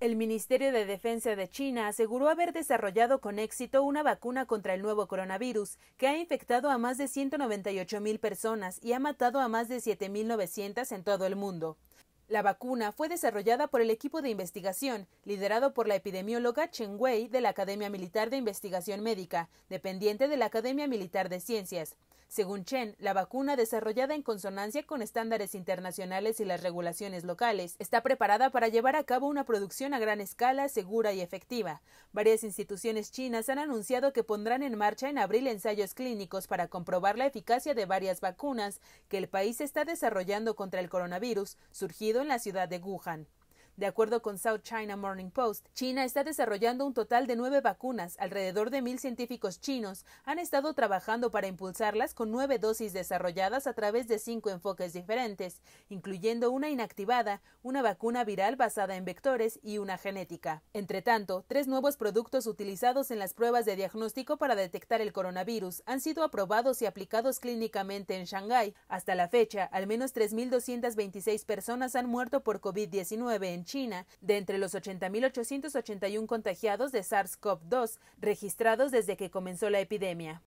El Ministerio de Defensa de China aseguró haber desarrollado con éxito una vacuna contra el nuevo coronavirus que ha infectado a más de 198.000 mil personas y ha matado a más de 7.900 en todo el mundo. La vacuna fue desarrollada por el equipo de investigación, liderado por la epidemióloga Chen Wei de la Academia Militar de Investigación Médica, dependiente de la Academia Militar de Ciencias. Según Chen, la vacuna desarrollada en consonancia con estándares internacionales y las regulaciones locales está preparada para llevar a cabo una producción a gran escala, segura y efectiva. Varias instituciones chinas han anunciado que pondrán en marcha en abril ensayos clínicos para comprobar la eficacia de varias vacunas que el país está desarrollando contra el coronavirus surgido en la ciudad de Wuhan. De acuerdo con South China Morning Post, China está desarrollando un total de nueve vacunas. Alrededor de mil científicos chinos han estado trabajando para impulsarlas con nueve dosis desarrolladas a través de cinco enfoques diferentes, incluyendo una inactivada, una vacuna viral basada en vectores y una genética. Entre tanto, tres nuevos productos utilizados en las pruebas de diagnóstico para detectar el coronavirus han sido aprobados y aplicados clínicamente en Shanghái. Hasta la fecha, al menos 3.226 personas han muerto por COVID-19 en China. De entre los 80.881 contagiados de SARS-CoV-2 registrados desde que comenzó la epidemia.